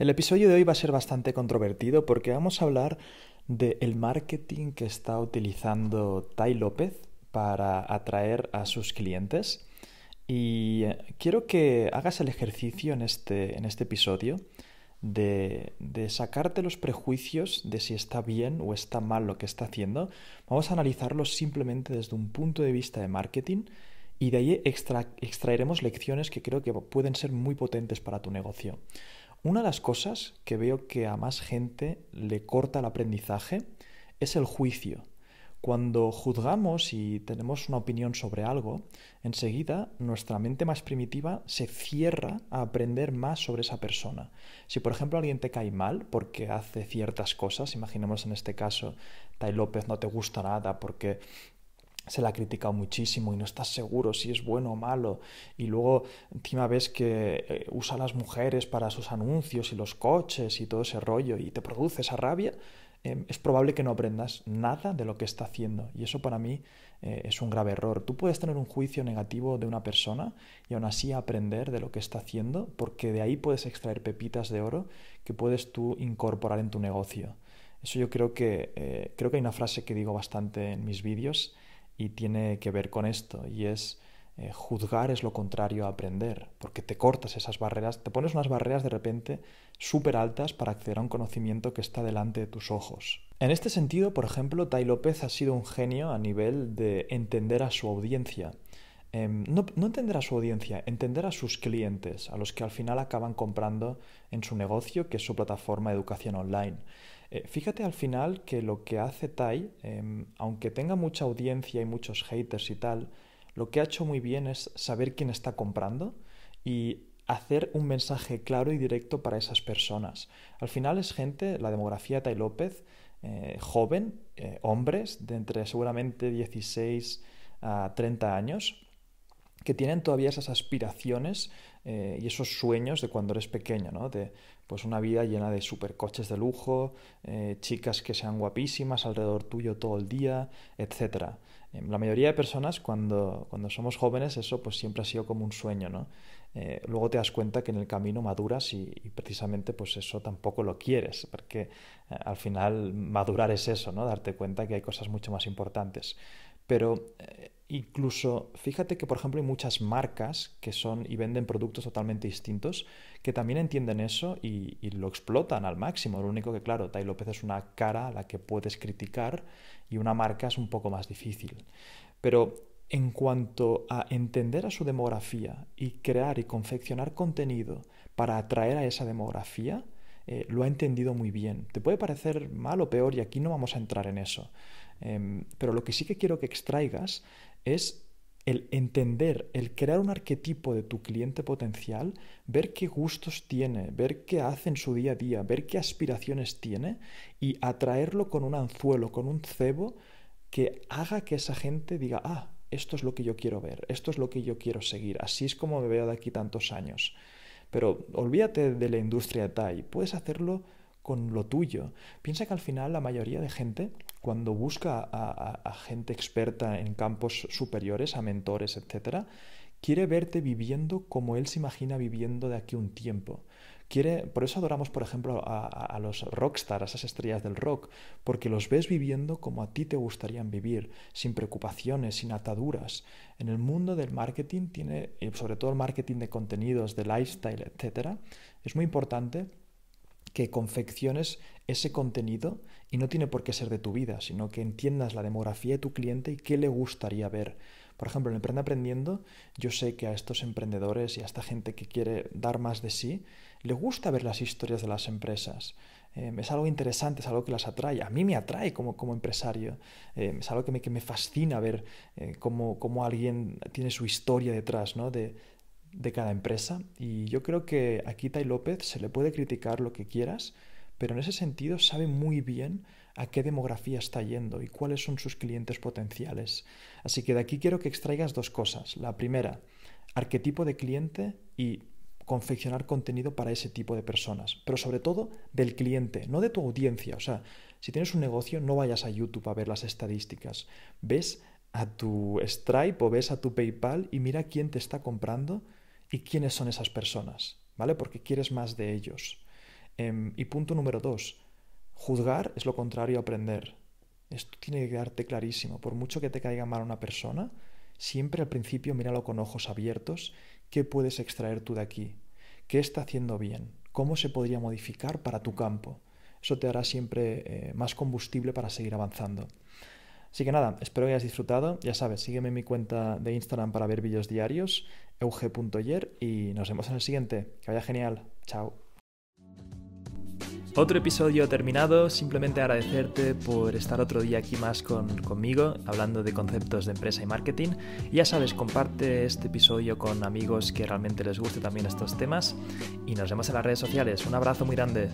El episodio de hoy va a ser bastante controvertido porque vamos a hablar del marketing que está utilizando Tai López para atraer a sus clientes. Y eh, quiero que hagas el ejercicio en este, en este episodio de, sacarte los prejuicios de si está bien o está mal lo que está haciendo. Vamos a analizarlo simplemente desde un punto de vista de marketing y de ahí extraeremos lecciones que creo que pueden ser muy potentes para tu negocio. Una de las cosas que veo que a más gente le corta el aprendizaje es el juicio. Cuando juzgamos y tenemos una opinión sobre algo, enseguida nuestra mente más primitiva se cierra a aprender más sobre esa persona. Si por ejemplo alguien te cae mal porque hace ciertas cosas, imaginemos en este caso, Tai López no te gusta nada porque se la ha criticado muchísimo y no estás seguro si es bueno o malo. Y luego encima ves que eh, usa a las mujeres para sus anuncios y los coches y todo ese rollo y te produce esa rabia, eh, es probable que no aprendas nada de lo que está haciendo. Y eso para mí eh, es un grave error. Tú puedes tener un juicio negativo de una persona y aún así aprender de lo que está haciendo porque de ahí puedes extraer pepitas de oro que puedes tú incorporar en tu negocio. Eso yo creo que, creo que hay una frase que digo bastante en mis vídeos y tiene que ver con esto, y es eh, juzgar es lo contrario a aprender, porque te cortas esas barreras, te pones unas barreras de repente súper altas para acceder a un conocimiento que está delante de tus ojos. En este sentido, por ejemplo, Tai López ha sido un genio a nivel de entender a su audiencia. Em, no, no, entender a su audiencia, entender a sus clientes, a los que al final acaban comprando en su negocio, que es su plataforma de educación online. Eh, fíjate al final que lo que hace Tai, em, aunque tenga mucha audiencia y muchos haters y tal, lo que ha hecho muy bien es saber quién está comprando y hacer un mensaje claro y directo para esas personas. Al final es gente, la demografía de Tai López, eh, joven, eh, hombres de entre seguramente 16 a 30 años, que tienen todavía esas aspiraciones eh, y esos sueños de cuando eres pequeño, ¿no? De pues una vida llena de supercoches de lujo, eh, chicas que sean guapísimas alrededor tuyo todo el día, etc. Em, la mayoría de personas cuando, cuando somos jóvenes eso pues siempre ha sido como un sueño, ¿no? Eh, luego te das cuenta que en el camino maduras y, y precisamente pues eso tampoco lo quieres, porque al final madurar es eso, ¿no? Darte cuenta que hay cosas mucho más importantes. Pero Incluso, fíjate que, por ejemplo, hay muchas marcas que son y venden productos totalmente distintos que también entienden eso y, lo explotan al máximo. Lo único que, claro, Tai López es una cara a la que puedes criticar y una marca es un poco más difícil. Pero en cuanto a entender a su demografía y crear y confeccionar contenido para atraer a esa demografía, eh, lo ha entendido muy bien. Te puede parecer mal o peor y aquí no vamos a entrar en eso. Em, pero lo que sí que quiero que extraigas es el entender, el crear un arquetipo de tu cliente potencial, ver qué gustos tiene, ver qué hace en su día a día, ver qué aspiraciones tiene y atraerlo con un anzuelo, con un cebo que haga que esa gente diga, ah, esto es lo que yo quiero ver, esto es lo que yo quiero seguir, así es como me veo de aquí tantos años. Pero olvídate de la industria TAI, puedes hacerlo con lo tuyo. Piensa que al final la mayoría de gente cuando busca a, gente experta en campos superiores, a mentores, etc., quiere verte viviendo como Él se imagina viviendo de aquí un tiempo. Quiere, por eso adoramos, por ejemplo, a, los rockstars, a esas estrellas del rock, porque los ves viviendo como a ti te gustaría vivir, sin preocupaciones, sin ataduras. En el mundo del marketing, tiene, sobre todo el marketing de contenidos, de lifestyle, etc., es muy importante que confecciones ese contenido y no tiene por qué ser de tu vida, sino que entiendas la demografía de tu cliente y qué le gustaría ver. Por ejemplo, en Emprende Aprendiendo, yo sé que a estos emprendedores y a esta gente que quiere dar más de sí, le gusta ver las historias de las empresas. Em, es algo interesante, es algo que las atrae. A mí me atrae como, como empresario. Em, es algo que me, que me fascina ver eh, cómo, alguien tiene su historia detrás, ¿no? de cada empresa y yo creo que a Tai López se le puede criticar lo que quieras, pero en ese sentido sabe muy bien a qué demografía está yendo y cuáles son sus clientes potenciales. Así que de aquí quiero que extraigas dos cosas. La primera, arquetipo de cliente y confeccionar contenido para ese tipo de personas, pero sobre todo del cliente, no de tu audiencia. O sea, si tienes un negocio, no vayas a YouTube a ver las estadísticas. Ves a tu Stripe o ves a tu PayPal y mira quién te está comprando y quiénes son esas personas, ¿vale? Porque quieres más de ellos. Em, y punto número dos, juzgar es lo contrario a aprender. Esto tiene que quedarte clarísimo. Por mucho que te caiga mal una persona, siempre al principio míralo con ojos abiertos. ¿Qué puedes extraer tú de aquí? ¿Qué está haciendo bien? ¿Cómo se podría modificar para tu campo? Eso te hará siempre eh, más combustible para seguir avanzando. Así que nada, espero que hayas disfrutado. Ya sabes, sígueme en mi cuenta de Instagram para ver vídeos diarios, euge.yer, y nos vemos en el siguiente. Que vaya genial. Chao. Otro episodio terminado, simplemente agradecerte por estar otro día aquí más conmigo, hablando de conceptos de empresa y marketing. Ya sabes, comparte este episodio con amigos que realmente les guste también estos temas y nos vemos en las redes sociales. Un abrazo muy grande.